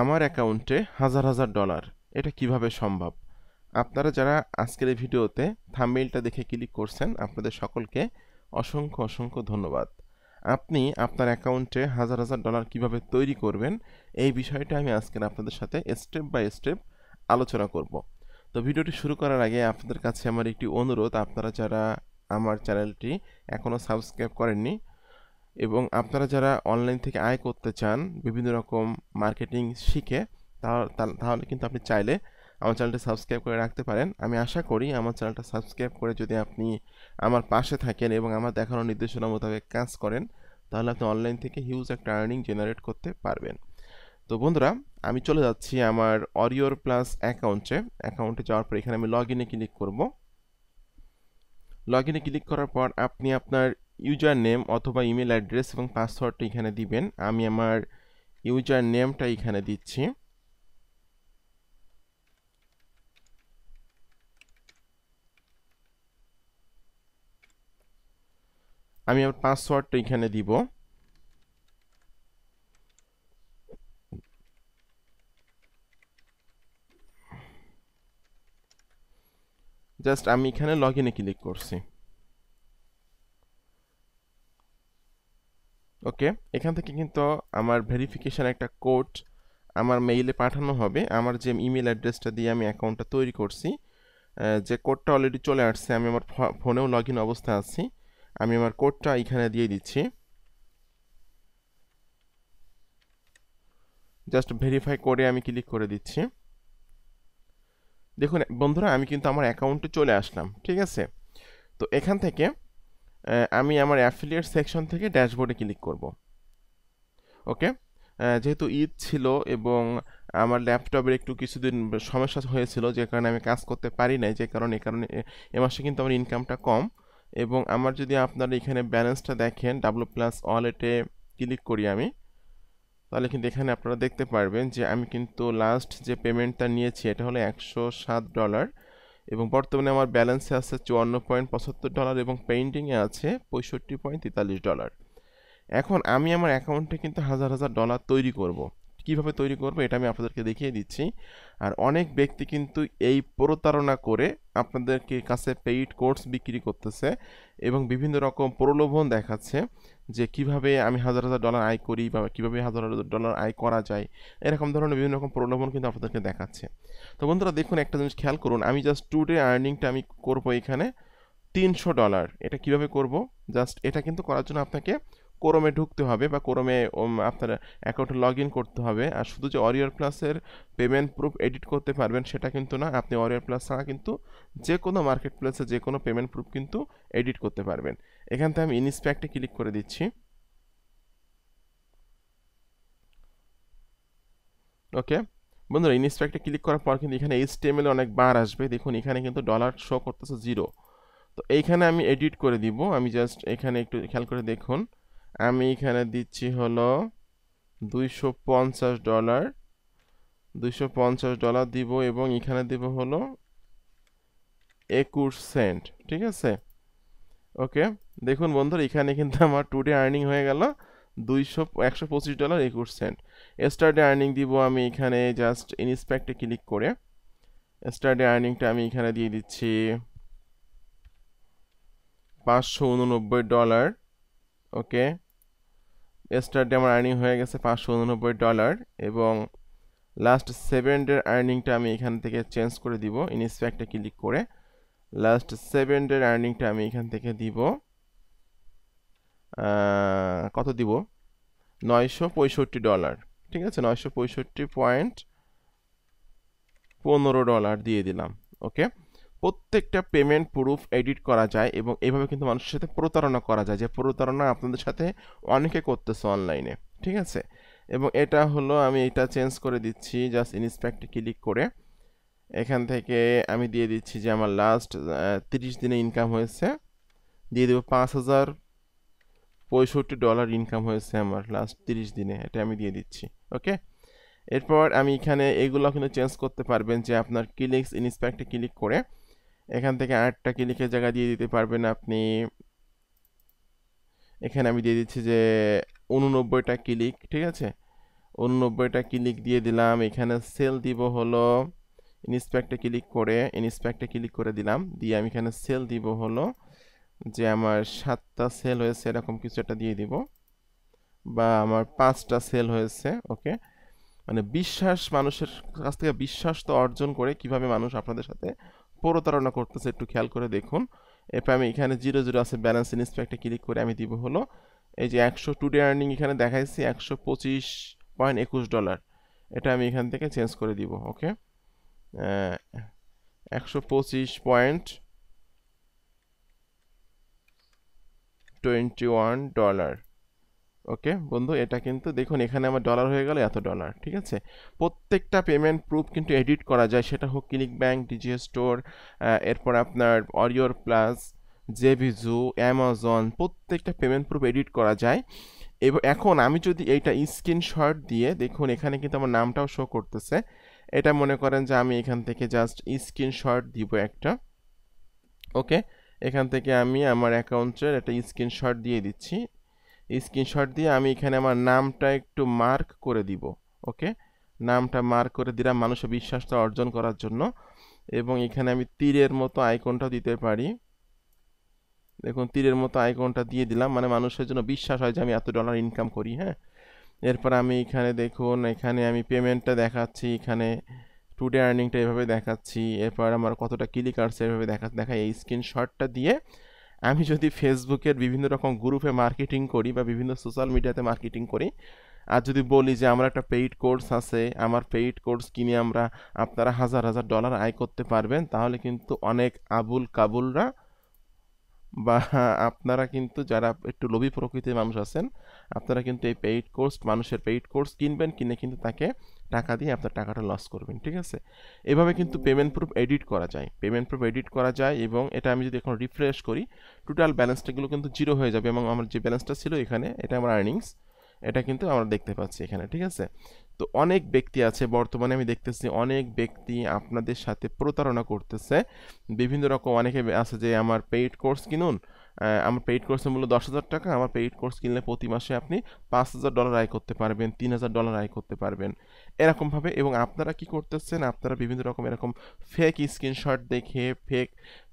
আমার অ্যাকাউন্টে হাজার হাজার ডলার এটা কিভাবে সম্ভব আপনারা যারা আজকের এই ভিডিওতে থামমেইলটা দেখে ক্লিক করছেন আপনাদের সকলকে অসংখ্য অসংখ্য ধন্যবাদ আপনি আপনার অ্যাকাউন্টে হাজার হাজার ডলার কিভাবে তৈরি করবেন এই বিষয়টা আমি আজকের আপনাদের সাথে স্টেপ বাই স্টেপ আলোচনা করব তো ভিডিওটি শুরু করার আগে আপনাদের কাছে আমার একটি অনুরোধ আপনারা যারা আমার চ্যানেলটি এখনও সাবস্ক্রাইব করেননি এবং আপনারা যারা অনলাইন থেকে আয় করতে চান বিভিন্ন রকম মার্কেটিং শিখে তাহলে কিন্তু আপনি চাইলে আমার চ্যানেলটা সাবস্ক্রাইব করে রাখতে পারেন আমি আশা করি আমার চ্যানেলটা সাবস্ক্রাইব করে যদি আপনি আমার পাশে থাকেন এবং আমার দেখানো নির্দেশনা মোতাবেক কাজ করেন তাহলে আপনি অনলাইন থেকে হিউজ একটা আর্নিং জেনারেট করতে পারবেন তো বন্ধুরা আমি চলে যাচ্ছি আমার অরিওর প্লাস অ্যাকাউন্টে অ্যাকাউন্টে যাওয়ার পর এখানে আমি লগ ইনে ক্লিক করব লগ ইনে ক্লিক করার পর আপনি আপনার ইউজার নেম অথবা ইমেল অ্যাড্রেস এবং পাসওয়ার্ডটা এখানে দিবেন আমি আমার ইউজার নেমটা এখানে দিচ্ছি আমি আমার পাসওয়ার্ডটা এখানে দিব জাস্ট আমি এখানে লগ ইনে ক্লিক করছি ওকে এখান থেকে কিন্তু আমার ভেরিফিকেশান একটা কোড আমার মেইলে পাঠানো হবে আমার যে ইমেল অ্যাড্রেসটা দিয়ে আমি অ্যাকাউন্টটা তৈরি করছি যে কোডটা অলরেডি চলে আসছে আমি আমার ফোনেও লগ ইন অবস্থা আছি আমি আমার কোডটা এখানে দিয়ে দিচ্ছি জাস্ট ভেরিফাই করে আমি ক্লিক করে দিচ্ছি দেখুন বন্ধুরা আমি কিন্তু আমার অ্যাকাউন্টে চলে আসলাম ঠিক আছে তো এখান থেকে আমি আমার অ্যাফিলিয়েট সেকশন থেকে ড্যাশবোর্ডে ক্লিক করব ওকে যেহেতু ঈদ ছিল এবং আমার ল্যাপটপের একটু কিছুদিন সমস্যা হয়েছিল যে কারণে আমি কাজ করতে পারি নাই যে কারণে এ কারণে এ মাসে কিন্তু আমার ইনকামটা কম এবং আমার যদি আপনারা এখানে ব্যালেন্সটা দেখেন ডাব্লু প্লাস ওয়ালেটে ক্লিক করি আমি তাহলে কিন্তু এখানে আপনারা দেখতে পারবেন যে আমি কিন্তু লাস্ট যে পেমেন্টটা নিয়েছি এটা হলো একশো সাত ডলার এবং বর্তমানে আমার ব্যালেন্সে আছে চুয়ান্ন পয়েন্ট পঁচাত্তর ডলার এবং পেন্টিংয়ে আছে পঁয়ষট্টি পয়েন্ট তেতাল্লিশ ডলার এখন আমি আমার অ্যাকাউন্টে কিন্তু হাজার হাজার ডলার তৈরি করব কিভাবে তৈরি করবো এটা আমি আপনাদেরকে দেখিয়ে দিচ্ছি আর অনেক ব্যক্তি কিন্তু এই প্রতারণা করে আপনাদেরকে কাছে পেইড কোর্স বিক্রি করতেছে এবং বিভিন্ন রকম প্রলোভন দেখাচ্ছে যে কিভাবে আমি হাজার হাজার ডলার আয় করি বা কীভাবে হাজার হাজার ডলার আয় করা যায় এরকম ধরনের বিভিন্ন রকম প্রলোভন কিন্তু আপনাদেরকে দেখাচ্ছে তো বন্ধুরা দেখুন একটা জিনিস খেয়াল করুন আমি জাস্ট টু ডে আর্নিংটা আমি করবো এখানে তিনশো ডলার এটা কিভাবে করব জাস্ট এটা কিন্তু করার জন্য আপনাকে ক্রোমে ঢুকতে হবে বা ক্রোমে আপনার অ্যাকাউন্টে লগ ইন করতে হবে আর শুধু যে অরিয়ার প্লাসের পেমেন্ট প্রুফ এডিট করতে পারবেন সেটা কিন্তু না আপনি অরিয়ার প্লাস ছাড়া কিন্তু যে কোনো মার্কেট প্লেসে যে কোনো পেমেন্ট প্রুফ কিন্তু এডিট করতে পারবেন এখান থেকে আমি ইনস্প্যাক্টে ক্লিক করে দিচ্ছি ওকে বন্ধুরা ইনস্প্যাক্টে ক্লিক করার পর কিন্তু এখানে এইচ টেমেলে অনেক বার আসবে দেখুন এখানে কিন্তু ডলার শো করতেছে জিরো তো এইখানে আমি এডিট করে দিব আমি জাস্ট এখানে একটু খেয়াল করে দেখুন আমি এখানে দিচ্ছি হলো দুইশো পঞ্চাশ ডলার দুইশো পঞ্চাশ ডলার দিব এবং এখানে দিব হলো একুশ সেন্ট ঠিক আছে ওকে দেখুন বন্ধুরা এখানে কিন্তু আমার টুডে আর্নিং হয়ে গেল দুইশো একশো পঁচিশ ডলার একুশ সেন্ট স্টার্ডে আর্নিং দিব আমি এখানে জাস্ট ইনস্পেক্টে ক্লিক করে স্টার্ডে আর্নিংটা আমি এখানে দিয়ে দিচ্ছি পাঁচশো উননব্বই ডলার ওকে ডে আমার আর্নিং হয়ে গেছে পাঁচশো উননব্বই ডলার এবং লাস্ট সেভেন ডের আর্নিংটা আমি এখান থেকে চেঞ্জ করে দিব ইনস্প্যাক্টে ক্লিক করে লাস্ট সেভেন ডের আর্নিংটা আমি এখান থেকে দিব কত দিব নয়শো পঁয়ষট্টি ডলার ঠিক আছে নয়শো পঁয়ষট্টি পয়েন্ট পনেরো ডলার দিয়ে দিলাম ওকে প্রত্যেকটা পেমেন্ট প্রুফ এডিট করা যায় এবং এভাবে কিন্তু মানুষের সাথে প্রতারণা করা যায় যে প্রতারণা আপনাদের সাথে অনেকে করতেছে অনলাইনে ঠিক আছে এবং এটা হলো আমি এটা চেঞ্জ করে দিচ্ছি জাস্ট ইনস্পেক্টে ক্লিক করে এখান থেকে আমি দিয়ে দিচ্ছি যে আমার লাস্ট তিরিশ দিনে ইনকাম হয়েছে দিয়ে দেবো পাঁচ হাজার পঁয়ষট্টি ডলার ইনকাম হয়েছে আমার লাস্ট তিরিশ দিনে এটা আমি দিয়ে দিচ্ছি ওকে এরপর আমি এখানে এগুলো কিন্তু চেঞ্জ করতে পারবেন যে আপনার ক্লিক্স ইনস্পেক্টে ক্লিক করে এখান থেকে আটটা ক্লিকের জায়গা দিয়ে দিতে পারবেন আপনি এখানে আমি দিয়ে দিচ্ছি যে উননব্বইটা ক্লিক ঠিক আছে উননব্বইটা ক্লিক দিয়ে দিলাম এখানে সেল দিব হলো ইনস্পেক্টে ক্লিক করে ইনস্পেক্টে ক্লিক করে দিলাম দিয়ে আমি এখানে সেল দিব হলো যে আমার সাতটা সেল হয়েছে এরকম কিছু একটা দিয়ে দিব বা আমার পাঁচটা সেল হয়েছে ওকে মানে বিশ্বাস মানুষের কাছ থেকে বিশ্বাস তো অর্জন করে কিভাবে মানুষ আপনাদের সাথে প্রতারণা করতেছে একটু খেয়াল করে দেখুন এরপর আমি এখানে জিরো জিরো আছে ব্যালেন্স একটা ক্লিক করে আমি দিব হলো এই যে একশো টুডে আর্নিং এখানে দেখাইছি একশো পঁচিশ পয়েন্ট একুশ ডলার এটা আমি এখান থেকে চেঞ্জ করে দিব ওকে একশো পঁচিশ point twenty one dollar okay বন্ধু এটা কিন্তু দেখুন এখানে আমার ডলার হয়ে গেল এত ডলার ঠিক আছে প্রত্যেকটা পেমেন্ট প্রুফ কিন্তু এডিট করা যায় সেটা হোক ক্লিনিক ব্যাঙ্ক ডিজিএ স্টোর এরপর আপনার অরিওর প্লাস জেভিজু অ্যামাজন প্রত্যেকটা পেমেন্ট প্রুফ এডিট করা যায় এবং এখন আমি যদি এইটা স্ক্রিনশট দিয়ে দেখুন এখানে কিন্তু আমার নামটাও শো করতেছে এটা মনে করেন যে আমি এখান থেকে জাস্ট স্ক্রিনশট দিব একটা ওকে এখান থেকে আমি আমার অ্যাকাউন্টের একটা স্ক্রিনশট দিয়ে দিচ্ছি স্ক্রিনশট দিয়ে আমি এখানে আমার নামটা একটু মার্ক করে দিব ওকে নামটা মার্ক করে দিলাম মানুষের বিশ্বাসটা অর্জন করার জন্য এবং এখানে আমি তীরের মতো আইকনটা দিতে পারি দেখুন তীরের মতো আইকনটা দিয়ে দিলাম মানে মানুষের জন্য বিশ্বাস হয় যে আমি এত ডলার ইনকাম করি হ্যাঁ এরপর আমি এখানে দেখুন এখানে আমি পেমেন্টটা দেখাচ্ছি এখানে টুডে আর্নিংটা এভাবে দেখাচ্ছি এরপর আমার কতটা ক্লিক আসছে এভাবে দেখা দেখা এই স্ক্রিনশটটা দিয়ে আমি যদি ফেসবুকের বিভিন্ন রকম গ্রুপে মার্কেটিং করি বা বিভিন্ন সোশ্যাল মিডিয়াতে মার্কেটিং করি আর যদি বলি যে আমার একটা পেইড কোর্স আছে আমার পেইড কোর্স কিনে আমরা আপনারা হাজার হাজার ডলার আয় করতে পারবেন তাহলে কিন্তু অনেক আবুল কাবুলরা বা আপনারা কিন্তু যারা একটু লোভী প্রকৃতির মানুষ আছেন আপনারা কিন্তু এই পেইড কোর্স মানুষের পেইড কোর্স কিনবেন কিনে কিন্তু তাকে টাকা দিয়ে আপনার টাকাটা লস করবেন ঠিক আছে এভাবে কিন্তু পেমেন্ট প্রুফ এডিট করা যায় পেমেন্ট প্রুফ এডিট করা যায় এবং এটা আমি যদি এখন রিফ্রেশ করি টোটাল ব্যালেন্সটাগুলো কিন্তু জিরো হয়ে যাবে এবং আমার যে ব্যালেন্সটা ছিল এখানে এটা আমার আর্নিংস এটা কিন্তু আমরা দেখতে পাচ্ছি এখানে ঠিক আছে তো অনেক ব্যক্তি আছে বর্তমানে আমি দেখতেছি অনেক ব্যক্তি আপনাদের সাথে প্রতারণা করতেছে বিভিন্ন রকম অনেকে আছে যে আমার পেইড কোর্স কিনুন আমার পেইড কোর্স মূল্য দশ হাজার টাকা আমার পেইড কোর্স কিনলে প্রতি মাসে আপনি পাঁচ হাজার ডলার আয় করতে পারবেন তিন হাজার ডলার আয় করতে পারবেন এরকমভাবে এবং আপনারা কি করতেছেন আপনারা বিভিন্ন রকম এরকম ফেক স্ক্রিনশট দেখে ফেক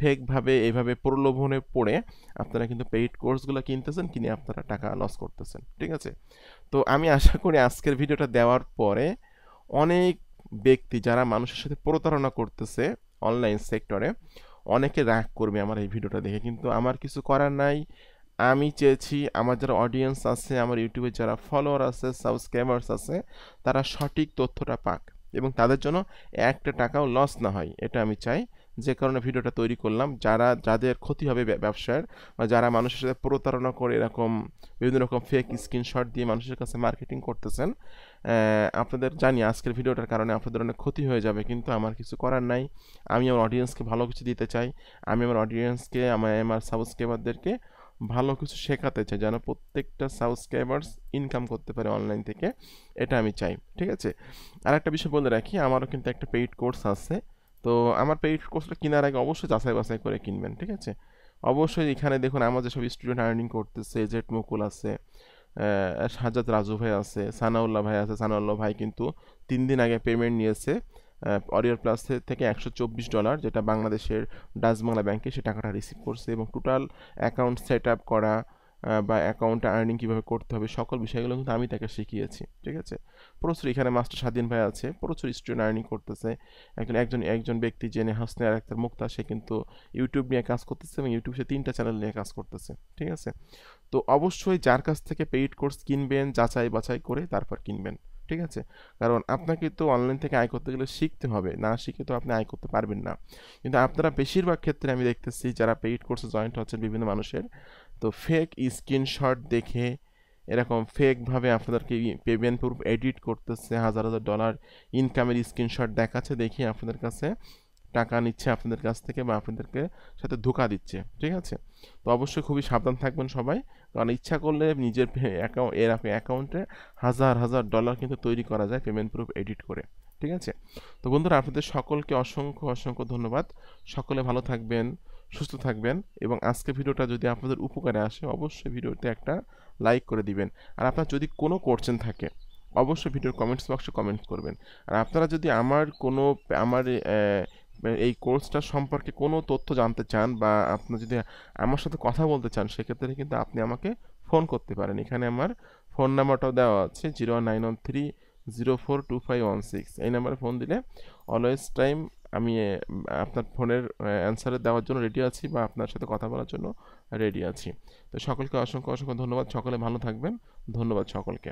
ফেকভাবে এইভাবে প্রলোভনে পড়ে আপনারা কিন্তু পেইড কোর্সগুলো কিনতেছেন কিনে আপনারা টাকা লস করতেছেন ঠিক আছে তো আমি আশা করি আজকের ভিডিওটা দেওয়ার পরে অনেক ব্যক্তি যারা মানুষের সাথে প্রতারণা করতেছে অনলাইন সেক্টরে অনেকে রাগ করবে আমার এই ভিডিওটা দেখে কিন্তু আমার কিছু করার নাই আমি চেয়েছি আমার যারা অডিয়েন্স আছে আমার ইউটিউবে যারা ফলোয়ার আছে সাবস্ক্রাইবার্স আছে তারা সঠিক তথ্যটা পাক এবং তাদের জন্য একটা টাকাও লস না হয় এটা আমি চাই যে কারণে ভিডিওটা তৈরি করলাম যারা যাদের ক্ষতি হবে ব্যবসার বা যারা মানুষের সাথে প্রতারণা করে এরকম বিভিন্ন রকম ফেক স্ক্রিনশট দিয়ে মানুষের কাছে মার্কেটিং করতেছেন আপনাদের জানি আজকের ভিডিওটার কারণে আপনাদের অনেক ক্ষতি হয়ে যাবে কিন্তু আমার কিছু করার নাই আমি আমার অডিয়েন্সকে ভালো কিছু দিতে চাই আমি আমার অডিয়েন্সকে আমার আমার সাবস্ক্রাইবারদেরকে ভালো কিছু শেখাতে চাই যেন প্রত্যেকটা সাবস্ক্রাইবার্স ইনকাম করতে পারে অনলাইন থেকে এটা আমি চাই ঠিক আছে আর একটা বিষয় বলে রাখি আমারও কিন্তু একটা পেইড কোর্স আছে তো আমার পেইড কোর্সটা কেনার আগে অবশ্যই যাচাই বাছাই করে কিনবেন ঠিক আছে অবশ্যই এখানে দেখুন আমার যেসব স্টুডেন্ট আর্নিং করতেছে জেট মুকুল আছে সাজাদ রাজু ভাই আছে সানাউল্লাহ ভাই আছে সানাউল্লাহ ভাই কিন্তু তিন দিন আগে পেমেন্ট নিয়েছে অরিয়ার প্লাস থেকে একশো চব্বিশ ডলার যেটা বাংলাদেশের ডাচ বাংলা ব্যাংকে সে টাকাটা রিসিভ করছে এবং টোটাল অ্যাকাউন্ট সেট আপ করা বা অ্যাকাউন্টে আর্নিং কীভাবে করতে হবে সকল বিষয়গুলো কিন্তু আমি তাকে শিখিয়েছি ঠিক আছে প্রচুর এখানে মাস্টার স্বাধীন ভাই আছে প্রচুর স্টুডেন্ট আর্নিং করতেছে একজন একজন একজন ব্যক্তি জেনে হাসনে আর একটা মুক্তা সে কিন্তু ইউটিউব নিয়ে কাজ করতেছে এবং ইউটিউব সে তিনটা চ্যানেল নিয়ে কাজ করতেছে ঠিক আছে তো অবশ্যই যার কাছ থেকে পেইড কোর্স কিনবেন যাচাই বাছাই করে তারপর কিনবেন ঠিক আছে কারণ আপনাকে তো অনলাইন থেকে আয় করতে গেলে শিখতে হবে না শিখে তো আপনি আয় করতে পারবেন না কিন্তু আপনারা বেশিরভাগ ক্ষেত্রে আমি দেখতেছি যারা পেইড কোর্সে জয়েন্ট হচ্ছেন বিভিন্ন মানুষের তো ফেক স্ক্রিনশট দেখে এরকম ফেকভাবে আপনাদেরকে পেমেন্ট প্রুফ এডিট করতেছে হাজার হাজার ডলার ইনকামের স্ক্রিনশট দেখাচ্ছে দেখি আপনাদের কাছে টাকা নিচ্ছে আপনাদের কাছ থেকে বা আপনাদেরকে সাথে ধোকা দিচ্ছে ঠিক আছে তো অবশ্যই খুবই সাবধান থাকবেন সবাই কারণ ইচ্ছা করলে নিজের অ্যাকাউন্ট এর আপনি অ্যাকাউন্টে হাজার হাজার ডলার কিন্তু তৈরি করা যায় পেমেন্ট প্রুফ এডিট করে ঠিক আছে তো বন্ধুরা আপনাদের সকলকে অসংখ্য অসংখ্য ধন্যবাদ সকলে ভালো থাকবেন সুস্থ থাকবেন এবং আজকে ভিডিওটা যদি আপনাদের উপকারে আসে অবশ্যই ভিডিওতে একটা লাইক করে দিবেন আর আপনার যদি কোনো কোশ্চেন থাকে অবশ্যই ভিডিওর কমেন্টস বক্সে কমেন্ট করবেন আর আপনারা যদি আমার কোনো আমার এই কোর্সটা সম্পর্কে কোনো তথ্য জানতে চান বা আপনি যদি আমার সাথে কথা বলতে চান সেক্ষেত্রে কিন্তু আপনি আমাকে ফোন করতে পারেন এখানে আমার ফোন নাম্বারটাও দেওয়া আছে zero nine one three zero four two five one six এই নাম্বারে ফোন দিলে অলওয়েজ টাইম আমি আপনার ফোনের অ্যান্সারে দেওয়ার জন্য রেডি আছি বা আপনার সাথে কথা বলার জন্য রেডি আছি তো সকলকে অসংখ্য অসংখ্য ধন্যবাদ সকলে ভালো থাকবেন ধন্যবাদ সকলকে